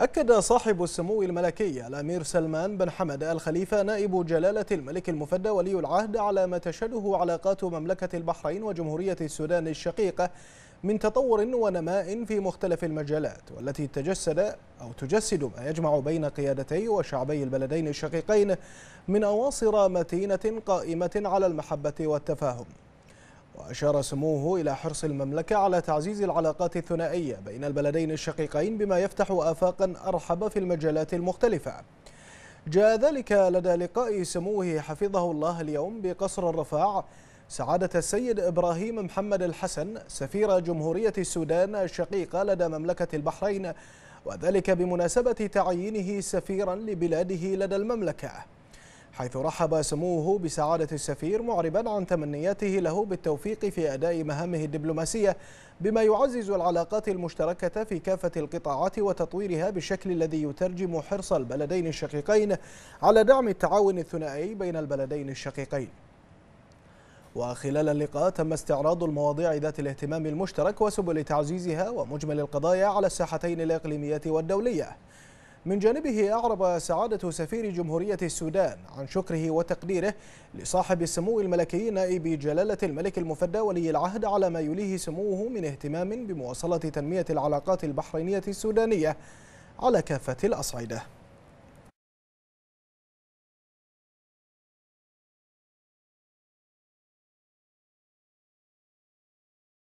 أكد صاحب السمو الملكي الأمير سلمان بن حمد الخليفة نائب جلالة الملك المفدى ولي العهد على ما تشهده علاقات مملكة البحرين وجمهورية السودان الشقيقة من تطور ونماء في مختلف المجالات والتي تجسد أو تجسد ما يجمع بين قيادتي وشعبي البلدين الشقيقين من أواصر متينة قائمة على المحبة والتفاهم وأشار سموه إلى حرص المملكة على تعزيز العلاقات الثنائية بين البلدين الشقيقين بما يفتح آفاقا أرحب في المجالات المختلفة جاء ذلك لدى لقاء سموه حفظه الله اليوم بقصر الرفاع سعادة السيد إبراهيم محمد الحسن سفير جمهورية السودان الشقيقة لدى مملكة البحرين وذلك بمناسبة تعيينه سفيرا لبلاده لدى المملكة حيث رحب سموه بسعادة السفير معربا عن تمنياته له بالتوفيق في أداء مهامه الدبلوماسية بما يعزز العلاقات المشتركة في كافة القطاعات وتطويرها بالشكل الذي يترجم حرص البلدين الشقيقين على دعم التعاون الثنائي بين البلدين الشقيقين وخلال اللقاء تم استعراض المواضيع ذات الاهتمام المشترك وسبل تعزيزها ومجمل القضايا على الساحتين الإقليمية والدولية من جانبه أعرب سعادة سفير جمهورية السودان عن شكره وتقديره لصاحب السمو الملكي نائب جلالة الملك المفدى ولي العهد على ما يليه سموه من اهتمام بمواصلة تنمية العلاقات البحرينية السودانية على كافة الأصعدة